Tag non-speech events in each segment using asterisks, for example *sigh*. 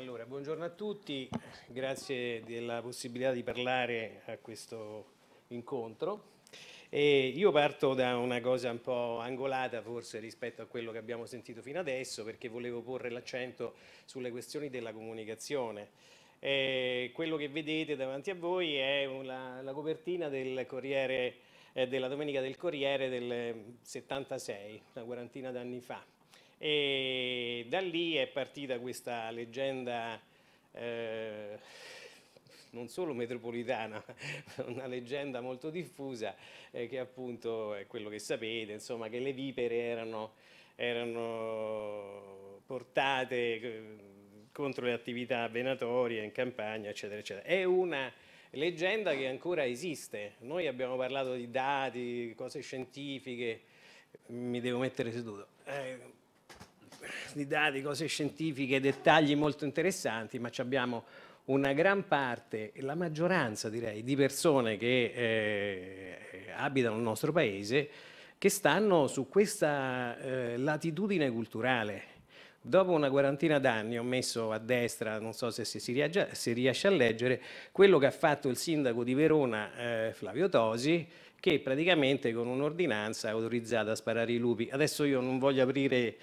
Allora, buongiorno a tutti, grazie della possibilità di parlare a questo incontro. E io parto da una cosa un po' angolata forse rispetto a quello che abbiamo sentito fino adesso perché volevo porre l'accento sulle questioni della comunicazione. E quello che vedete davanti a voi è una, la copertina del Corriere, eh, della Domenica del Corriere del 76, una quarantina d'anni fa e da lì è partita questa leggenda eh, non solo metropolitana, una leggenda molto diffusa eh, che appunto è quello che sapete, insomma che le vipere erano, erano portate eh, contro le attività venatorie in campagna eccetera eccetera. È una leggenda che ancora esiste, noi abbiamo parlato di dati, cose scientifiche, mi devo mettere seduto eh, di dati, cose scientifiche, dettagli molto interessanti, ma abbiamo una gran parte, la maggioranza direi, di persone che eh, abitano il nostro paese che stanno su questa eh, latitudine culturale. Dopo una quarantina d'anni ho messo a destra, non so se si, riaggia, si, riesce a leggere, quello che ha fatto il sindaco di Verona, eh, Flavio Tosi, che praticamente con un'ordinanza è autorizzato a sparare i lupi. Adesso io non voglio aprire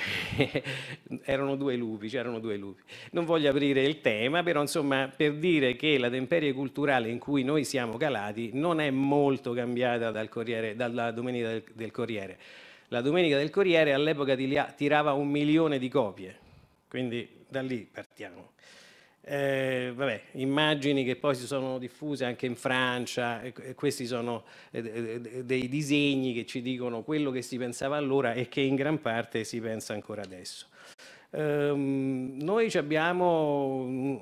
*laughs* erano due lupi, c'erano due lupi. Non voglio aprire il tema, però insomma per dire che la temperie culturale in cui noi siamo calati non è molto cambiata dal Corriere, dalla Domenica del, del Corriere. La Domenica del Corriere all'epoca tirava un milione di copie, quindi da lì partiamo. Eh, vabbè, immagini che poi si sono diffuse anche in Francia, e questi sono eh, dei disegni che ci dicono quello che si pensava allora e che in gran parte si pensa ancora adesso. Ehm, noi abbiamo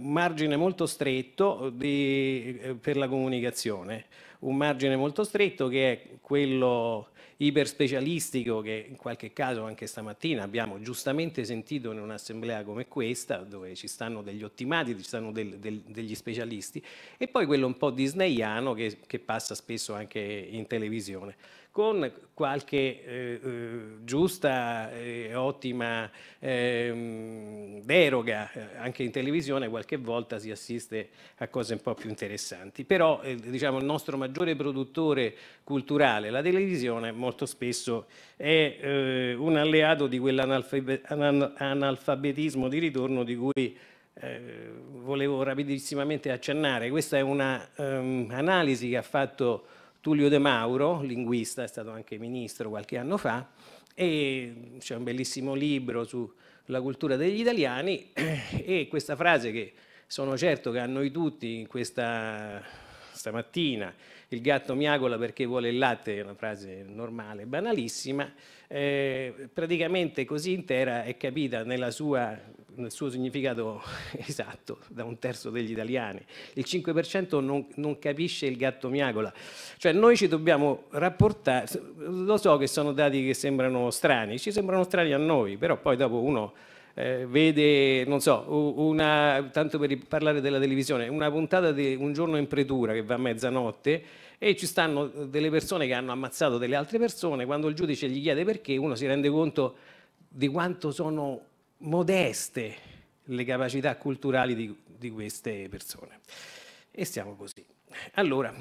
margine molto stretto di, eh, per la comunicazione, un margine molto stretto che è quello iperspecialistico che in qualche caso anche stamattina abbiamo giustamente sentito in un'assemblea come questa dove ci stanno degli ottimati, ci stanno del, del, degli specialisti e poi quello un po' disneyano che, che passa spesso anche in televisione con qualche eh, eh, giusta e ottima ehm, deroga, eh, anche in televisione qualche volta si assiste a cose un po' più interessanti, però eh, diciamo, il nostro maggiore produttore culturale, la televisione, molto spesso è un alleato di quell'analfabetismo di ritorno di cui eh, volevo rapidissimamente accennare. Questa è un'analisi ehm, um, che ha fatto Tullio De Mauro, linguista, è stato anche ministro qualche anno fa, e c'è un bellissimo libro sulla cultura degli italiani *clears throat* e questa frase che sono certo che a noi tutti in questa stamattina il gatto miagola perché vuole il latte, è una frase normale, banalissima, eh, praticamente così intera è capita sua, nel suo significato *laughs* esatto da un terzo degli italiani. Il 5% non, non capisce il gatto miagola. Cioè noi ci dobbiamo rapportare, lo so che sono dati che sembrano strani, ci sembrano strani a noi, però poi dopo uno eh, vede, non so, una, tanto per parlare della televisione, una puntata di un giorno in pretura che va a mezzanotte e ci stanno delle persone che hanno ammazzato delle altre persone, quando il giudice gli chiede perché uno si rende conto di quanto sono modeste le capacità culturali di, di queste persone. E siamo così. Allora,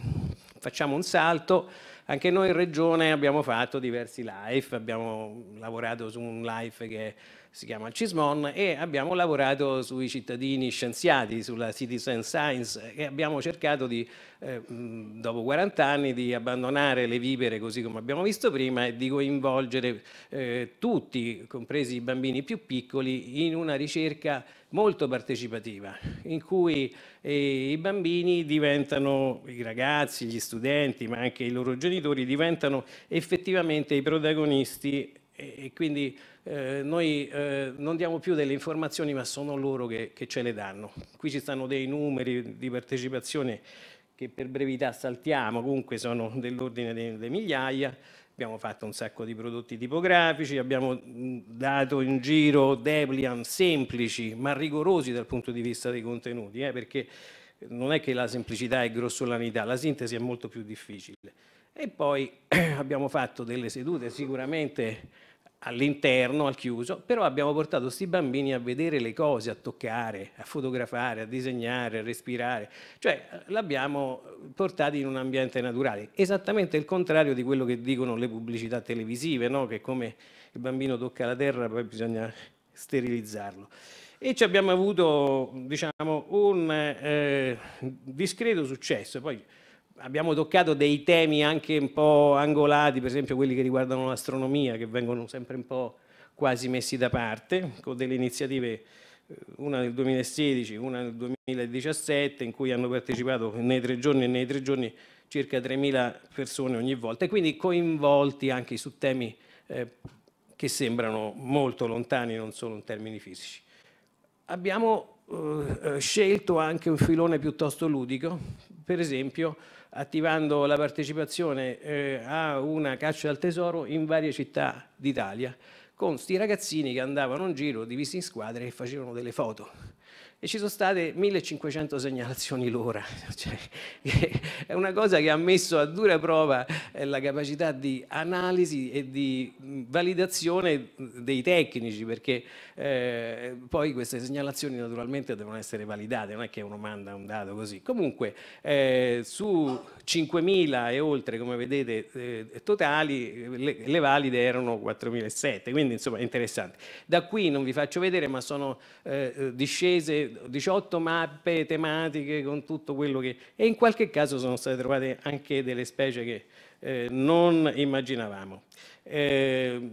facciamo un salto. Anche noi in Regione abbiamo fatto diversi live, abbiamo lavorato su un live che È si chiama il CISMON, e abbiamo lavorato sui cittadini scienziati, sulla citizen science, e abbiamo cercato di, eh, dopo 40 anni, di abbandonare le vipere così come abbiamo visto prima e di coinvolgere eh, tutti, compresi i bambini più piccoli, in una ricerca molto partecipativa, in cui eh, i bambini diventano, i ragazzi, gli studenti, ma anche i loro genitori, diventano effettivamente i protagonisti e, e quindi eh, noi eh, non diamo più delle informazioni ma sono loro che, che, ce le danno. Qui ci stanno dei numeri di partecipazione che per brevità saltiamo, comunque sono dell'ordine delle migliaia, abbiamo fatto un sacco di prodotti tipografici, abbiamo mm, dato in giro Debian semplici ma rigorosi dal punto di vista dei contenuti, eh, perché non è che la semplicità è grossolanità, la sintesi è molto più difficile. E poi *clears throat* abbiamo fatto delle sedute sicuramente all'interno, al chiuso, però abbiamo portato questi bambini a vedere le cose, a toccare, a fotografare, a disegnare, a respirare, cioè l'abbiamo portati in un ambiente naturale, esattamente il contrario di quello che dicono le pubblicità televisive, no? che come il bambino tocca la terra poi bisogna sterilizzarlo. E ci abbiamo avuto diciamo, un eh, discreto successo, poi abbiamo toccato dei temi anche un po' angolati, per esempio quelli che riguardano l'astronomia, che vengono sempre un po' quasi messi da parte, con delle iniziative, eh, una nel 2016, una nel 2017, in cui hanno partecipato nei tre giorni e nei tre giorni circa 3.000 persone ogni volta, e quindi coinvolti anche su temi eh, che sembrano molto lontani, non solo in termini fisici. Abbiamo eh, scelto anche un filone piuttosto ludico, per esempio attivando la partecipazione eh, a una caccia al tesoro in varie città d'Italia con sti ragazzini che andavano in giro divisi in squadre e facevano delle foto e ci sono state 1500 segnalazioni l'ora. *laughs* Cioè, *laughs* è una cosa che ha messo a dura prova eh, la capacità di analisi e di mm, validazione mm, dei tecnici, perché eh, poi queste segnalazioni naturalmente devono essere validate, non è che uno manda un dato così. Comunque eh, su 5.000 e oltre, come vedete, eh, totali, eh, le, le, valide erano 4.700, quindi insomma interessante. Da qui non vi faccio vedere, ma sono eh, discese 18 mappe tematiche con tutto quello che... e in qualche caso sono state trovate anche delle specie che eh, non immaginavamo. Eh,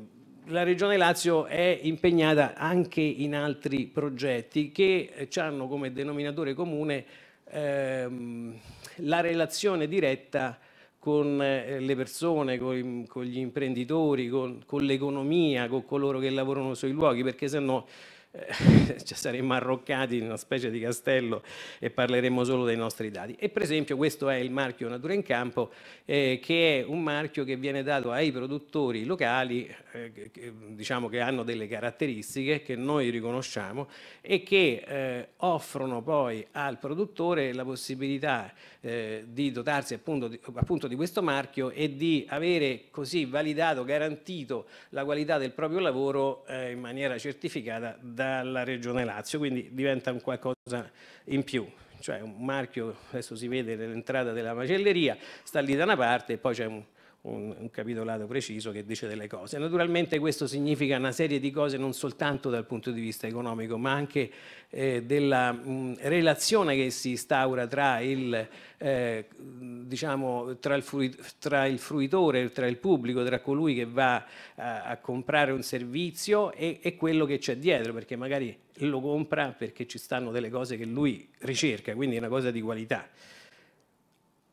la Regione Lazio è impegnata anche in altri progetti che eh, hanno come denominatore comune ehm, la relazione diretta con eh, le persone, con, con gli imprenditori, con, con l'economia, con coloro che lavorano sui luoghi, perché se no eh, *laughs* cioè saremmo arroccati in una specie di castello e parleremmo solo dei nostri dati. E per esempio questo è il marchio Natura in Campo, eh, che è un marchio che viene dato ai produttori locali, eh, che, diciamo che hanno delle caratteristiche che noi riconosciamo e che eh, offrono poi al produttore la possibilità eh, di dotarsi appunto di, appunto di questo marchio e di avere così validato, garantito la qualità del proprio lavoro eh, in maniera certificata dalla Regione Lazio, quindi diventa un qualcosa in più cioè un marchio, adesso si vede nell'entrata della macelleria, sta lì da una parte e poi c'è un, un, un capitolato preciso che dice delle cose. Naturalmente questo significa una serie di cose non soltanto dal punto di vista economico, ma anche eh, della mh, relazione che si instaura tra il, eh, diciamo, tra il, fruit, tra il, fruitore, tra il pubblico, tra colui che va a, a comprare un servizio e, e quello che c'è dietro, perché magari lo compra perché ci stanno delle cose che lui ricerca, quindi è una cosa di qualità.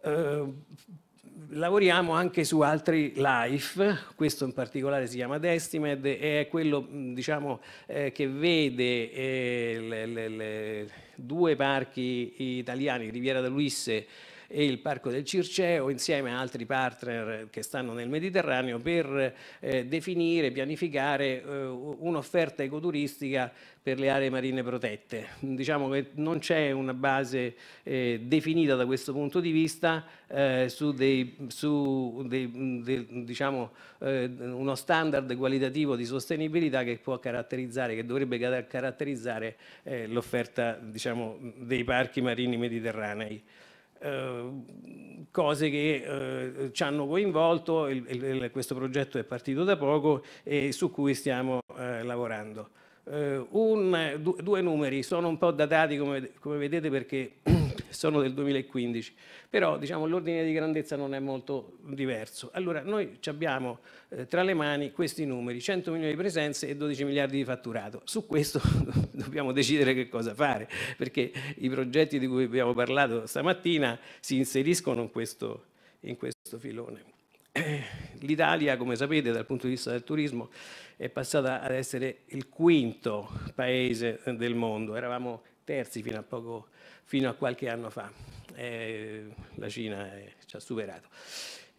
Uh, lavoriamo anche su altri life, questo in particolare si chiama Destimed, è quello diciamo, eh, che vede eh, le, le, le due parchi italiani, Riviera da Luisse e il Parco del Circeo insieme a altri partner che stanno nel Mediterraneo per eh, definire, pianificare eh, un'offerta ecoturistica per le aree marine protette. Diciamo che non c'è una base eh, definita da questo punto di vista eh, su, dei, su dei, de, diciamo, eh, uno standard qualitativo di sostenibilità che può caratterizzare, che dovrebbe caratterizzare eh, l'offerta diciamo, dei parchi marini mediterranei. Eh, cose che eh, ci hanno coinvolto, il, il, questo progetto è partito da poco e su cui stiamo eh, lavorando. Eh, un, du, due numeri, sono un po' datati come, come vedete perché *clears throat* *laughs* sono del 2015, però diciamo, l'ordine di grandezza non è molto diverso. Allora noi abbiamo eh, tra le mani questi numeri, 100 milioni di presenze e 12 miliardi di fatturato. Su questo *laughs* dobbiamo decidere che cosa fare, perché i progetti di cui abbiamo parlato stamattina si inseriscono in questo, in questo filone. Eh, L'Italia, come sapete, dal punto di vista del turismo è passata ad essere il quinto paese del mondo. Eravamo terzi fino a, poco, fino a qualche anno fa. Eh, la Cina è, eh, ci ha superato.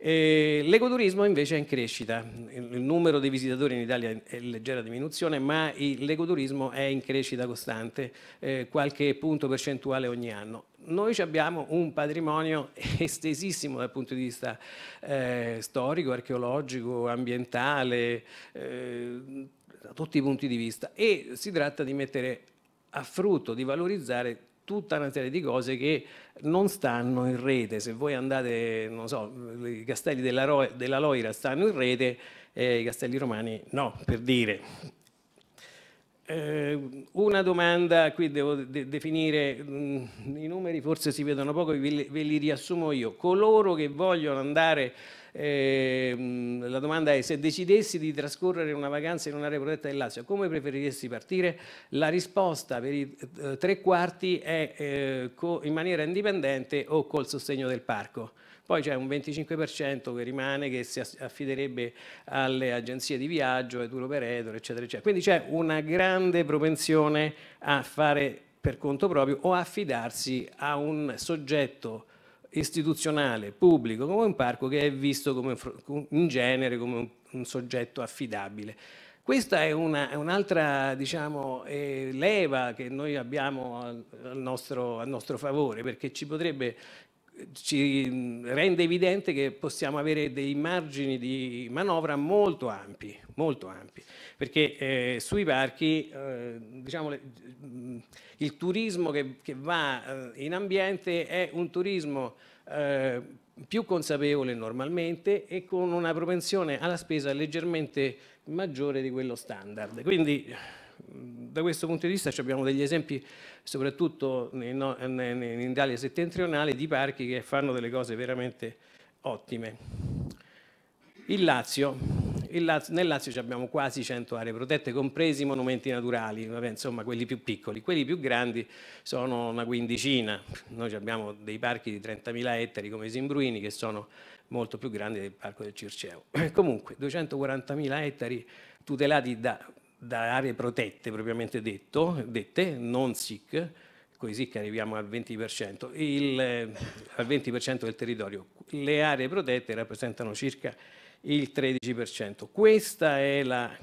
Eh, l'ecoturismo invece è in crescita, il numero dei visitatori in Italia è in leggera diminuzione, ma l'ecoturismo è in crescita costante, eh, qualche punto percentuale ogni anno. Noi abbiamo un patrimonio *laughs* estesissimo dal punto di vista eh, storico, archeologico, ambientale, eh, da tutti i punti di vista e si tratta di mettere a frutto di valorizzare tutta una serie di cose che non stanno in rete. Se voi andate, non so, i castelli della, Ro- della Loira stanno in rete, eh, i castelli romani no, per dire. Eh, una domanda, qui devo de- definire, mh, mm, i numeri forse si vedono poco, ve li, ve li riassumo io. Coloro che vogliono andare eh, la domanda è se decidessi di trascorrere una vacanza in un'area protetta del Lazio, come preferiresti partire? La risposta per i eh, tre quarti è eh, in maniera indipendente o col sostegno del parco. Poi c'è un 25% che rimane, che si affiderebbe alle agenzie di viaggio, ai tour operator, eccetera, eccetera. Quindi c'è una grande propensione a fare per conto proprio o affidarsi a un soggetto istituzionale, pubblico, come un parco che è visto come, in genere come un, soggetto affidabile. Questa è, un'altra diciamo, eh, leva che noi abbiamo al nostro, al nostro favore, perché ci potrebbe ci mm, rende evidente che possiamo avere dei margini di manovra molto ampi, molto ampi perché eh, sui parchi eh, diciamo, le, mm, il turismo che, che va eh, in ambiente è un turismo eh, più consapevole normalmente e con una propensione alla spesa leggermente maggiore di quello standard. Quindi da questo punto di vista abbiamo degli esempi, soprattutto in, Italia settentrionale, di parchi che fanno delle cose veramente ottime. Il Lazio. Il Lazio. nel Lazio abbiamo quasi 100 aree protette, compresi i monumenti naturali, vabbè, insomma quelli più piccoli. Quelli più grandi sono una quindicina. Noi abbiamo dei parchi di 30.000 ettari come i Simbruini che sono molto più grandi del parco del Circeo. *clears throat* Comunque 240.000 ettari tutelati da da aree protette propriamente detto, dette, non SIC, con i SIC arriviamo al 20%, il, al 20% del territorio. Le aree protette rappresentano circa il 13%. Questa è la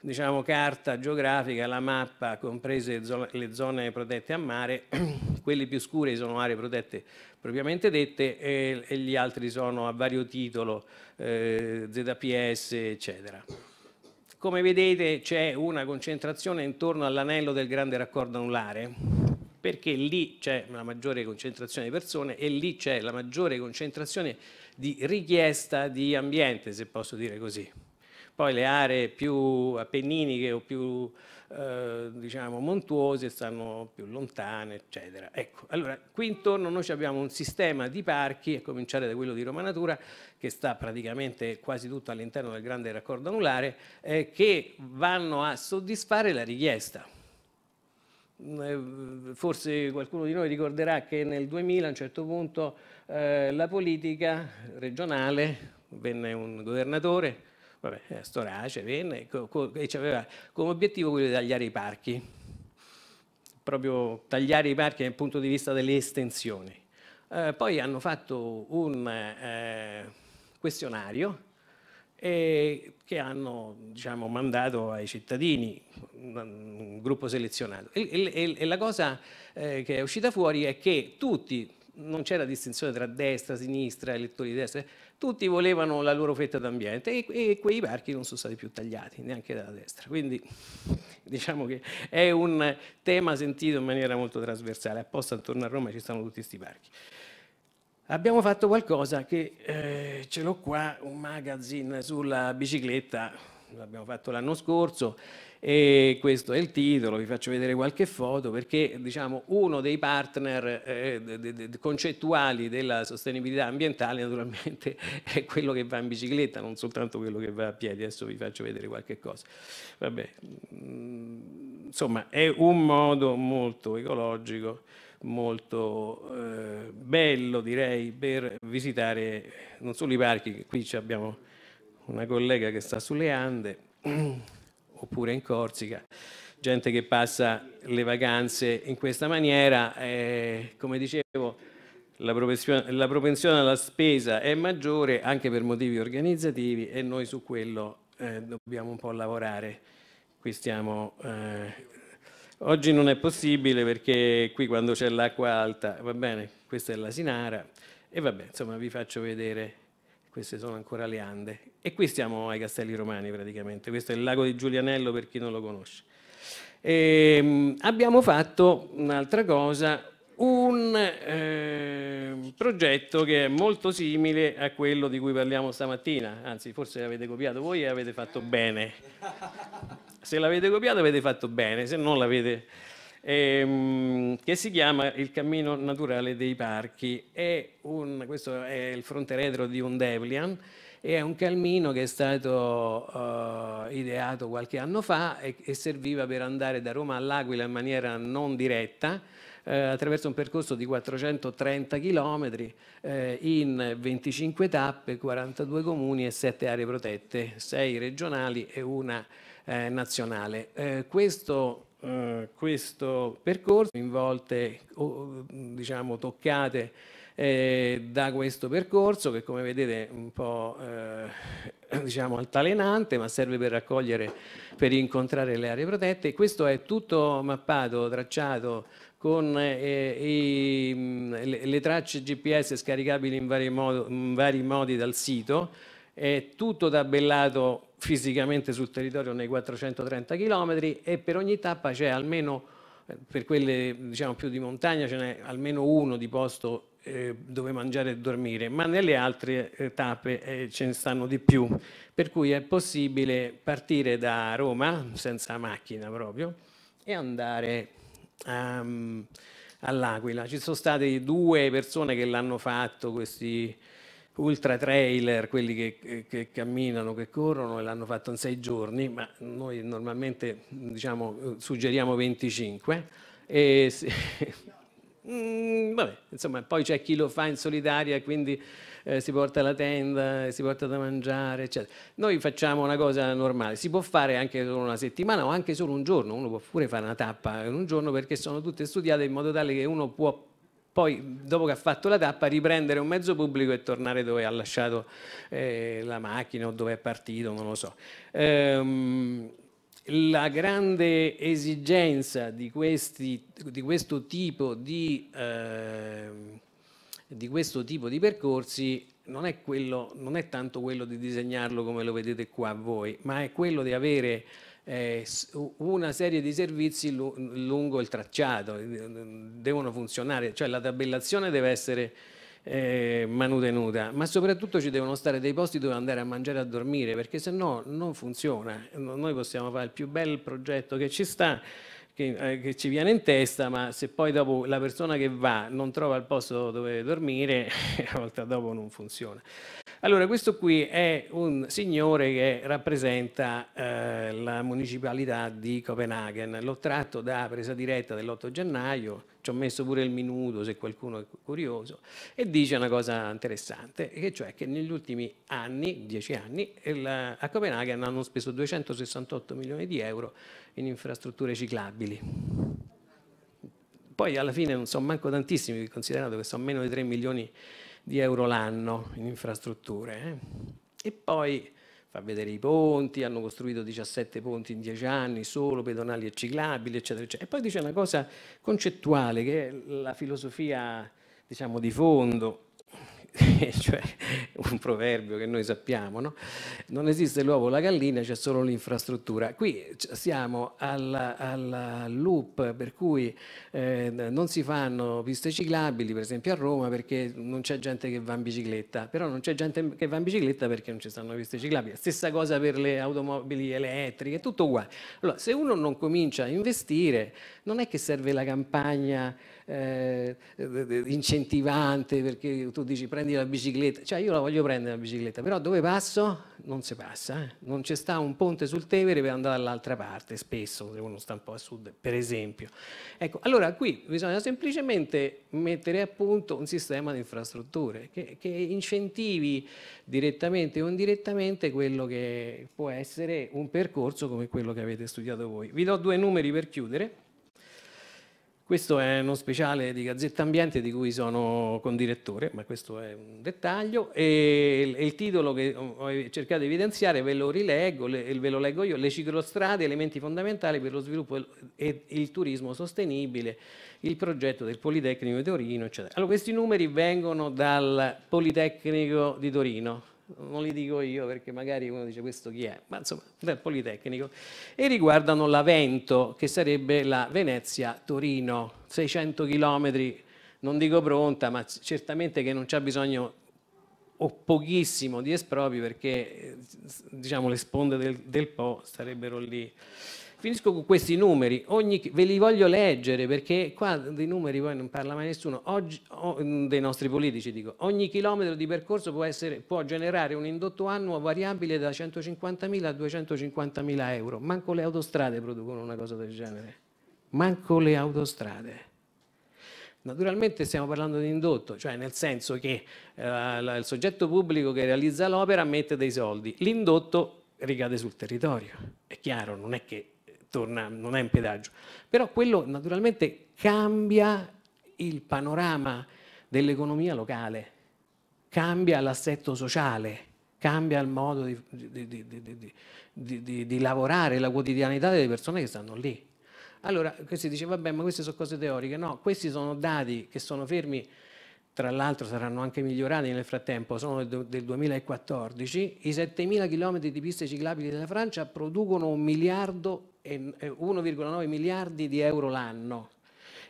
diciamo, carta geografica, la mappa, comprese le zone protette a mare, *clears throat* quelle più scure sono aree protette propriamente dette e, e gli altri sono a vario titolo, eh, ZPS, eccetera. Come vedete c'è una concentrazione intorno all'anello del grande raccordo anulare, perché lì c'è una maggiore concentrazione di persone e lì c'è la maggiore concentrazione di richiesta di ambiente, se posso dire così. Poi le aree più appenniniche o più eh, diciamo montuose, stanno più lontane, eccetera. Ecco, allora qui intorno noi abbiamo un sistema di parchi, a cominciare da quello di Roma Natura, che sta praticamente quasi tutto all'interno del grande raccordo anulare, eh, che vanno a soddisfare la richiesta eh, forse qualcuno di noi ricorderà che nel 2000 a un certo punto eh, la politica regionale, venne un governatore vabbè, eh, Storace venne e aveva come obiettivo quello di tagliare i parchi, proprio tagliare i parchi dal punto di vista delle estensioni. Eh, poi hanno fatto un eh, questionario eh, che hanno diciamo, mandato ai cittadini, un gruppo selezionato. E, e, e la cosa eh, che è uscita fuori è che tutti non c'era distinzione tra destra, sinistra, elettori di destra, tutti volevano la loro fetta d'ambiente e, e, quei parchi non sono stati più tagliati neanche dalla destra. Quindi *laughs* diciamo che è un tema sentito in maniera molto trasversale, apposta intorno a Roma ci stanno tutti questi parchi. Abbiamo fatto qualcosa che eh, ce l'ho qua, un magazine sulla bicicletta, l'abbiamo fatto l'anno scorso, e questo è il titolo, vi faccio vedere qualche foto perché diciamo, uno dei partner eh, concettuali della sostenibilità ambientale naturalmente *laughs* è quello che va in bicicletta, non soltanto quello che va a piedi, adesso vi faccio vedere qualche cosa. Vabbè. Mm, insomma è un modo molto ecologico molto eh, bello direi per visitare non solo i parchi, qui abbiamo una collega che sta sulle Ande, *clears throat* oppure in Corsica, gente che passa le vacanze in questa maniera, eh, come dicevo la propensione, la propensione, alla spesa è maggiore anche per motivi organizzativi e noi su quello eh, dobbiamo un po' lavorare. Qui stiamo eh, Oggi non è possibile perché qui quando c'è l'acqua alta, va bene, questa è la Sinara e vabbè, insomma vi faccio vedere queste sono ancora le Ande. E qui siamo ai Castelli Romani praticamente, questo è il lago di Giulianello per chi non lo conosce. E, ehm, abbiamo fatto un'altra cosa, un eh, progetto che è molto simile a quello di cui parliamo stamattina, anzi forse l'avete copiato voi e avete fatto bene. Se l'avete copiato avete fatto bene, se non l'avete ehm, che si chiama Il cammino naturale dei parchi. È un, questo è il fronteredro di un Devlian è un cammino che è stato uh, ideato qualche anno fa e, e, serviva per andare da Roma all'Aquila in maniera non diretta eh, attraverso un percorso di 430 km eh, in 25 tappe, 42 comuni e 7 aree protette, 6 regionali e una eh, nazionale. Eh, questo eh, questo percorso, in volte oh, diciamo, toccate eh, da questo percorso che come vedete è un po' eh, *coughs* diciamo altalenante ma serve per raccogliere, per incontrare le aree protette. Questo è tutto mappato, tracciato con eh, i, le, le, tracce GPS scaricabili in vari, modo, in vari modi dal sito, è tutto tabellato fisicamente sul territorio nei 430 km e per ogni tappa c'è almeno, eh, per quelle diciamo, più di montagna, ce n'è almeno uno di posto eh, dove mangiare e dormire, ma nelle altre eh, tappe ce ne stanno di più. Per cui è possibile partire da Roma, senza macchina proprio, e andare um, all'Aquila. Ci sono state due persone che l'hanno fatto, questi ultra trailer, quelli che, che, camminano, che corrono e l'hanno fatto in sei giorni, ma noi normalmente diciamo, suggeriamo 25. E se... *laughs* mm, vabbè, insomma, poi c'è chi lo fa in solitaria, quindi eh, si porta la tenda, si porta da mangiare, eccetera. Noi facciamo una cosa normale, si può fare anche solo una settimana o anche solo un giorno, uno può pure fare una tappa in un giorno perché sono tutte studiate in modo tale che uno può poi dopo che ha fatto la tappa riprendere un mezzo pubblico e tornare dove ha lasciato eh, la macchina o dove è partito, non lo so. Ehm, la grande esigenza di, questi, di, questo di, eh, di, questo tipo di, percorsi non è, quello, non è tanto quello di disegnarlo come lo vedete qua voi, ma è quello di avere eh, una serie di servizi lungo il tracciato, eh, devono funzionare, cioè la tabellazione deve essere eh, manutenuta, ma soprattutto ci devono stare dei posti dove andare a mangiare e a dormire, perché se no non funziona. Noi possiamo fare il più bel progetto che ci sta, che, eh, che, ci viene in testa, ma se poi dopo la persona che va non trova il posto dove dormire, la *laughs* volta dopo non funziona. Allora, questo qui è un signore che rappresenta eh, la municipalità di Copenaghen. L'ho tratto da presa diretta dell'8 gennaio, ci ho messo pure il minuto se qualcuno è curioso, e dice una cosa interessante, che cioè che negli ultimi anni, dieci anni, a Copenaghen hanno speso 268 milioni di euro in infrastrutture ciclabili. Poi alla fine non sono manco tantissimi, considerato che sono meno di 3 milioni di euro l'anno in infrastrutture. Eh? E poi fa vedere i ponti, hanno costruito 17 ponti in 10 anni, solo pedonali e ciclabili, eccetera, eccetera. E poi dice una cosa concettuale che è la filosofia, diciamo, di fondo *laughs* cioè un proverbio che noi sappiamo, no? non esiste l'uovo o la gallina, c'è solo l'infrastruttura. Qui siamo al loop per cui eh, non si fanno piste ciclabili, per esempio a Roma, perché non c'è gente che va in bicicletta, però non c'è gente che va in bicicletta perché non ci stanno piste ciclabili. Stessa cosa per le automobili elettriche, tutto uguale. Allora, se uno non comincia a investire, non è che serve la campagna eh, eh, incentivante perché tu dici prendi la bicicletta, cioè io la voglio prendere la bicicletta, però dove passo? Non si passa, eh. non c'è sta un ponte sul Tevere per andare dall'altra parte, spesso se uno sta un po' a sud, per esempio. Ecco, allora qui bisogna semplicemente mettere a punto un sistema di infrastrutture che, che incentivi direttamente o indirettamente quello che può essere un percorso come quello che avete studiato voi. Vi do due numeri per chiudere. Questo è uno speciale di Gazzetta Ambiente di cui sono condirettore, ma questo è un dettaglio, e il titolo che ho cercato di evidenziare ve lo rileggo, ve lo leggo io, le ciclostrade, elementi fondamentali per lo sviluppo e il turismo sostenibile, il progetto del Politecnico di Torino, eccetera. Allora, questi numeri vengono dal Politecnico di Torino, non li dico io perché magari uno dice questo chi è, ma insomma del Politecnico, e riguardano l'Avento, che sarebbe la Venezia-Torino, 600 km, non dico pronta, ma certamente che non c'è bisogno o pochissimo di espropri perché eh, diciamo, le sponde del, del Po sarebbero lì. Finisco con questi numeri, Ogni, ve li voglio leggere perché qua dei numeri poi non parla mai nessuno, Oggi, oh, dei nostri politici dico, ogni chilometro di percorso può, essere, può generare un indotto annuo variabile da 150.000 a 250.000 euro, manco le autostrade producono una cosa del genere, manco le autostrade. Naturalmente stiamo parlando di indotto, cioè nel senso che eh, il soggetto pubblico che realizza l'opera mette dei soldi, l'indotto ricade sul territorio. È chiaro, non è che torna, non è in pedaggio. Però quello naturalmente cambia il panorama dell'economia locale, cambia l'assetto sociale, cambia il modo di, di, di, di, lavorare, la quotidianità delle persone che stanno lì. Allora, si dice, vabbè, ma queste sono cose teoriche. No, questi sono dati che sono fermi, tra l'altro saranno anche migliorati nel frattempo, sono del 2014. I 7.000 km di piste ciclabili della Francia producono un miliardo 1,9 miliardi di euro l'anno.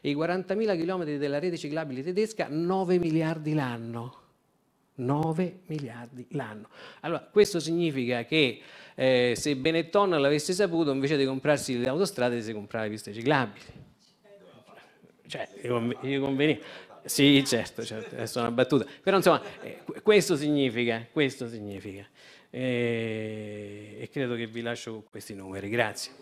I 40.000 chilometri della rete ciclabile tedesca 9 miliardi l'anno. 9 miliardi l'anno. Allora, questo significa che eh, se Benetton l'avesse saputo, invece di comprarsi le autostrade, si comprava le piste ciclabili. Cioè, io convenivo. Sì, certo, certo, adesso una battuta. Però insomma, eh, questo significa, questo significa. Eh, e credo che vi lascio questi numeri. Grazie.